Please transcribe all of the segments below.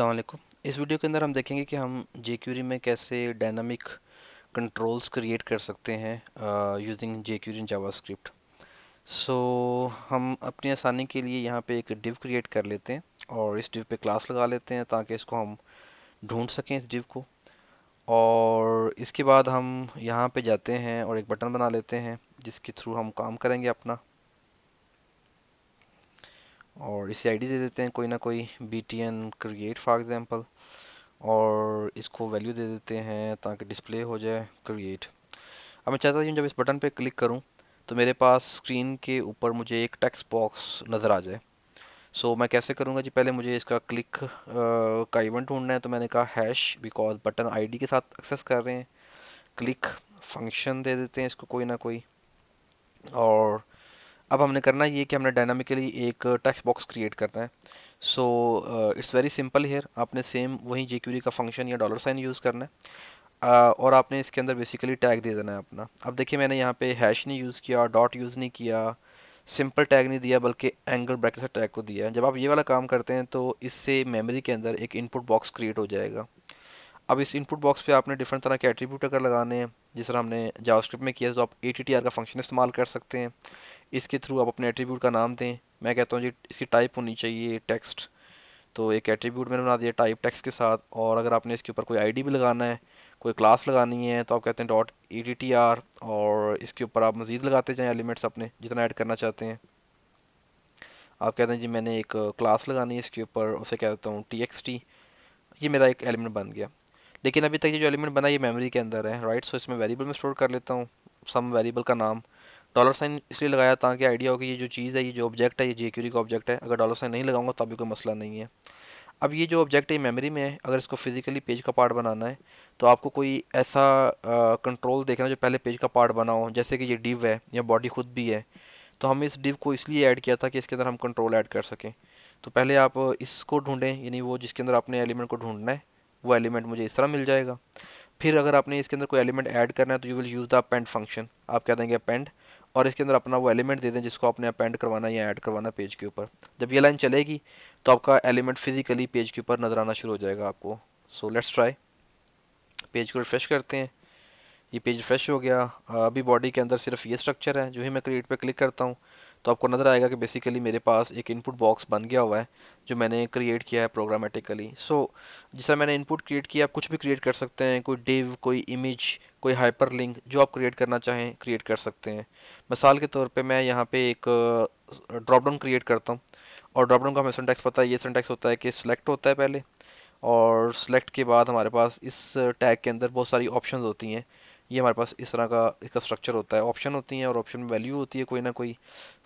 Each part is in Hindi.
अलैक्म इस वीडियो के अंदर हम देखेंगे कि हम जे में कैसे डायनामिक कंट्रोल्स क्रिएट कर सकते हैं using jQuery in JavaScript so हम अपनी आसानी के लिए यहाँ पे एक डिव क्रिएट कर लेते हैं और इस डिव पे क्लास लगा लेते हैं ताकि इसको हम ढूंढ सकें इस डिव को और इसके बाद हम यहाँ पे जाते हैं और एक बटन बना लेते हैं जिसके थ्रू हम काम करेंगे अपना और इसे आईडी दे देते हैं कोई ना कोई B T N create for example और इसको वैल्यू दे देते हैं ताकि डिस्प्ले हो जाए क्रिएट अब मैं चाहता हूँ जब इस बटन पे क्लिक करूँ तो मेरे पास स्क्रीन के ऊपर मुझे एक टेक्स्ट बॉक्स नज़र आ जाए सो so, मैं कैसे करूँगा जी पहले मुझे इसका क्लिक आ, का इवेंट ढूंढना है तो मैंने कहा हैश बिकॉज बटन आई के साथ एक्सेस कर रहे हैं क्लिक फंक्शन दे देते हैं इसको कोई ना कोई और अब हमने करना ये कि हमने डायनामिकली एक टेक्स्ट बॉक्स क्रिएट करना है so it's very simple here आपने सेम वही जे का फंक्शन या डॉलर साइन यूज़ करना है uh, और आपने इसके अंदर बेसिकली टैग दे देना है अपना अब देखिए मैंने यहाँ पे हैश नहीं यूज़ किया डॉट यूज़ नहीं किया सिंपल टैग नहीं दिया बल्कि एंगल ब्रैकेट से टैग को दिया है जब आप ये वाला काम करते हैं तो इससे मेमोरी के अंदर एक इनपुट बॉक्स क्रिएट हो जाएगा अब इस इनपुट बॉक्स पे आपने डिफरेंट तरह के एट्रीब्यूट अगर लगाने हैं जिस तरह हमने जावास्क्रिप्ट में किया तो आप ए का फंक्शन इस्तेमाल कर सकते हैं इसके थ्रू आप अपने एट्रीब्यूट का नाम दें मैं कहता हूँ जी इसकी टाइप होनी चाहिए टेक्स्ट तो एक एट्रीब्यूट मैंने बना दिया टाइप टेक्स्ट के साथ और अगर आपने इसके ऊपर कोई आईडी भी लगाना है कोई क्लास लगानी है तो आप कहते हैं dot E D T R और इसके ऊपर आप मज़ीद लगाते जाएँ एलिमेंट्स अपने जितना ऐड करना चाहते हैं आप कहते हैं जी मैंने एक क्लास लगानी है इसके ऊपर उसे कह देता हूँ टी एक्स टी ये मेरा एक एलिमेंट बन गया लेकिन अभी तक ये जो एलिमेंट बना ये मेमोरी के अंदर है राइट सो इसमें वेरिएबल में स्टोर कर लेता हूँ सम वेरिएबल का नाम डॉलर साइन इसलिए लगाया ताकि आइडिया हो कि ये जो चीज़ है ये जो ऑब्जेक्ट है ये जे का ऑब्जेक्ट है अगर डॉलर साइन नहीं लगाऊंगा तब भी कोई मसला नहीं है अब ये जो ऑब्जेक्ट है मेमोरी में है अगर इसको फिजिकली पेज का पार्ट बनाना है तो आपको कोई ऐसा कंट्रोल देखना जो पहले पेज का पार्ट बना हो जैसे कि ये डिव है या बॉडी खुद भी है तो हमने इस डिव को इसलिए ऐड किया था कि इसके अंदर हम कंट्रोल ऐड कर सकें तो पहले आप इसको ढूंढें यानी वो जिसके अंदर आपने एलिमेंट को ढूंढना है वो एलिमेंट मुझे इस तरह मिल जाएगा फिर अगर आपने इसके अंदर कोई एलिमेंट ऐड करना है तो you will use the paint function आप कह देंगे पेंट और इसके अंदर अपना वो एलिमेंट दे दें जिसको आपने अपेंड करवाना या ऐड करवाना पेज के ऊपर जब ये लाइन चलेगी तो आपका एलिमेंट फिजिकली पेज के ऊपर नजर आना शुरू हो जाएगा आपको सो लेट्स ट्राई पेज को रिफ्रेश करते हैं ये पेज रिफ्रेश हो गया अभी बॉडी के अंदर सिर्फ ये स्ट्रक्चर है जो ही मैं क्रिएट पर क्लिक करता हूँ तो आपको नज़र आएगा कि बेसिकली मेरे पास एक इनपुट बॉक्स बन गया हुआ है जो मैंने क्रिएट किया है प्रोग्रामेटिकली सो so, जैसा मैंने इनपुट क्रिएट किया आप कुछ भी क्रिएट कर सकते हैं कोई डिव कोई इमेज कोई हाइपर लिंक जो आप क्रिएट करना चाहें क्रिएट कर सकते हैं मिसाल के तौर पर मैं यहाँ पर एक ड्रॉपडाउन क्रिएट करता हूँ और ड्रॉपडाउन का हमें सेंटेक्स पता है ये सेंटेक्स होता है कि सिलेक्ट होता है पहले और सिलेक्ट के बाद हमारे पास इस टैग के अंदर बहुत सारी ऑप्शन होती हैं ये हमारे पास इस तरह का इसका स्ट्रक्चर होता है ऑप्शन होती हैं और ऑप्शन में वैल्यू होती है कोई ना कोई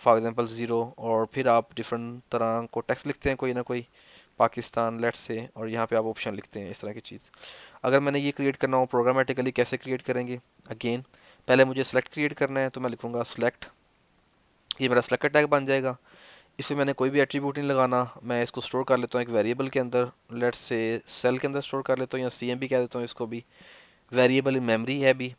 फॉर एग्जांपल ज़ीरो और फिर आप डिफरेंट तरह को टैक्स लिखते हैं कोई ना कोई पाकिस्तान लेट्स से और यहाँ पे आप ऑप्शन लिखते हैं इस तरह की चीज़ अगर मैंने ये क्रिएट करना हो प्रोग्रामेटिकली कैसे क्रिएट करेंगे अगेन पहले मुझे सेलेक्ट क्रिएट करना है तो मैं लिखूँगा सेलेक्ट ये मेरा सेलेक्ट टैग बन जाएगा इसमें मैंने कोई भी एट्रीब्यूट नहीं लगाना मैं इसको स्टोर कर लेता हूँ एक वेरिएबल के अंदर लेट्स से सेल के अंदर स्टोर कर लेता हूँ या सी एम भी कह देता हूँ इसको भी वेरिएबल मेमोरी है अभी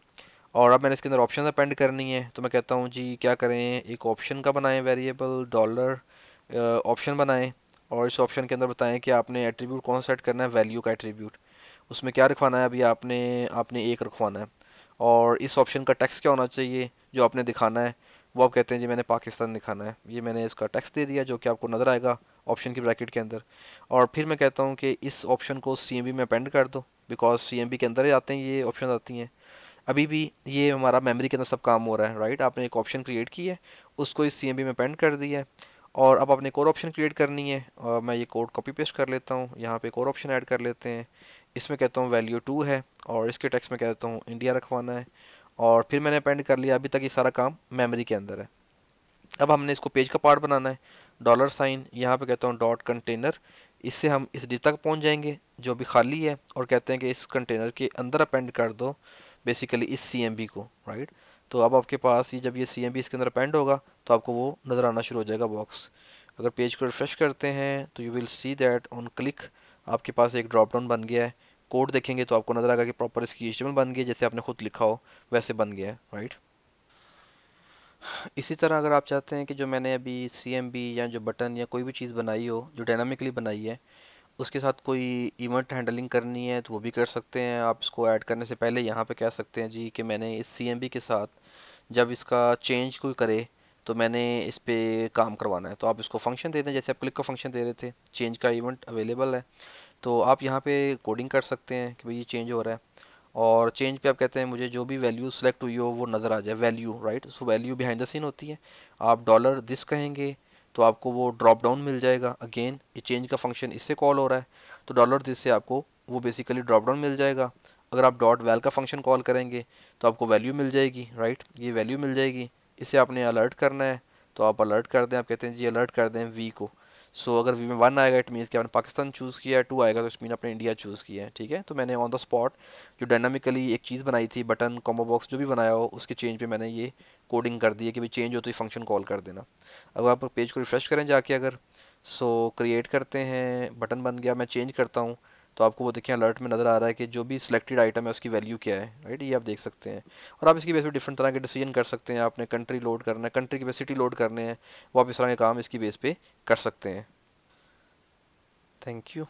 और अब मैंने इसके अंदर ऑप्शन अपेंड करनी है तो मैं कहता हूँ जी क्या करें एक ऑप्शन का बनाएं वेरिएबल डॉलर ऑप्शन बनाएं और इस ऑप्शन के अंदर बताएं कि आपने एट्रीब्यूट कौन सेट करना है वैल्यू का एट्रीब्यूट उसमें क्या रखवाना है अभी आपने आपने एक रखवाना है और इस ऑप्शन का टैक्स क्या होना चाहिए जो आपने दिखाना है वो आप कहते हैं जी मैंने पाकिस्तान दिखाना है ये मैंने इसका टैक्स दे दिया जो कि आपको नज़र आएगा ऑप्शन की ब्रैकेट के अंदर और फिर मैं कहता हूँ कि इस ऑप्शन को सी में अपेंड कर दो बिकॉज सी के अंदर ही आते हैं ये ऑप्शन आती हैं अभी भी ये हमारा मेमोरी के अंदर सब काम हो रहा है राइट आपने एक ऑप्शन क्रिएट की है उसको इस सी में पेंट कर दिया है और अब आपने एक और ऑप्शन क्रिएट करनी है और मैं ये कोड कॉपी पेस्ट कर लेता हूँ यहाँ पे एक और ऑप्शन ऐड कर लेते हैं इसमें कहता हूँ वैल्यू टू है और इसके टेक्स्ट में कहता हूँ इंडिया रखवाना है और फिर मैंने पेंट कर लिया अभी तक ये सारा काम मेमोरी के अंदर है अब हमने इसको पेज का पार्ट बनाना है डॉलर साइन यहाँ पे कहता हूँ डॉट कंटेनर इससे हम इस डी तक पहुँच जाएंगे जो भी खाली है और कहते हैं कि इस कंटेनर के अंदर अपेंड कर दो बेसिकली इस सी को राइट तो अब आपके पास ये जब ये सी इसके अंदर अपेंड होगा तो आपको वो नज़र आना शुरू हो जाएगा बॉक्स अगर पेज को रिफ्रेश करते हैं तो you will see that on click आपके पास एक ड्रॉप डाउन बन गया है कोड देखेंगे तो आपको नज़र आएगा कि प्रॉपर इसकी एच बन गई जैसे आपने खुद लिखा हो वैसे बन गया है राइट इसी तरह अगर आप चाहते हैं कि जो मैंने अभी सी या जो बटन या कोई भी चीज़ बनाई हो जो डायनामिकली बनाई है उसके साथ कोई इवेंट हैंडलिंग करनी है तो वो भी कर सकते हैं आप इसको ऐड करने से पहले यहाँ पे कह सकते हैं जी कि मैंने इस सी के साथ जब इसका चेंज कोई करे तो मैंने इस पर काम करवाना है तो आप इसको फंक्शन दे दें जैसे आप क्लिक का फंक्शन दे रहे थे चेंज का इवेंट अवेलेबल है तो आप यहाँ पे कोडिंग कर सकते हैं कि भाई ये चेंज हो रहा है और चेंज पे आप कहते हैं मुझे जो भी वैल्यू सेलेक्ट हुई हो वो नज़र आ जाए value right so value behind the scene होती है आप डॉलर दिस कहेंगे तो आपको वो ड्रॉप डाउन मिल जाएगा अगेन ये चेंज का फंक्शन इससे कॉल हो रहा है तो डॉलर दिस से आपको वो बेसिकली ड्रॉप डाउन मिल जाएगा अगर आप डॉट वैल का फंक्शन कॉल करेंगे तो आपको वैल्यू मिल जाएगी राइट ये वैल्यू मिल जाएगी इसे आपने अलर्ट करना है तो आप अलर्ट कर दें आप कहते हैं जी अलर्ट कर दें वी को सो so, अगर वी में वन आएगा इट मीन्स कि आपने पाकिस्तान चूज़ किया टू आएगा तो इट मीन अपने इंडिया चूज़ किया है ठीक है तो मैंने ऑन द स्पॉट जो डायनामिकली एक चीज़ बनाई थी बटन कॉम्बो बॉक्स जो भी बनाया हो उसके चेंज पे मैंने ये कोडिंग कर दी है कि भाई चेंज हो तो ये फंक्शन कॉल कर देना अब आप पेज को रिफ्रेश करें जाके अगर सो so, क्रिएट करते हैं बटन बन गया मैं चेंज करता हूँ तो आपको वो देखिए अलर्ट में नज़र आ रहा है कि जो भी सिलेक्टेड आइटम है उसकी वैल्यू क्या है राइट ये आप देख सकते हैं और आप इसकी बेस पे डिफरेंट तरह के डिसीजन कर सकते हैं आपने कंट्री लोड करना है कंट्री की बेस सिटी लोड करने हैं वो आप इस तरह के काम इसकी बेस पे कर सकते हैं थैंक यू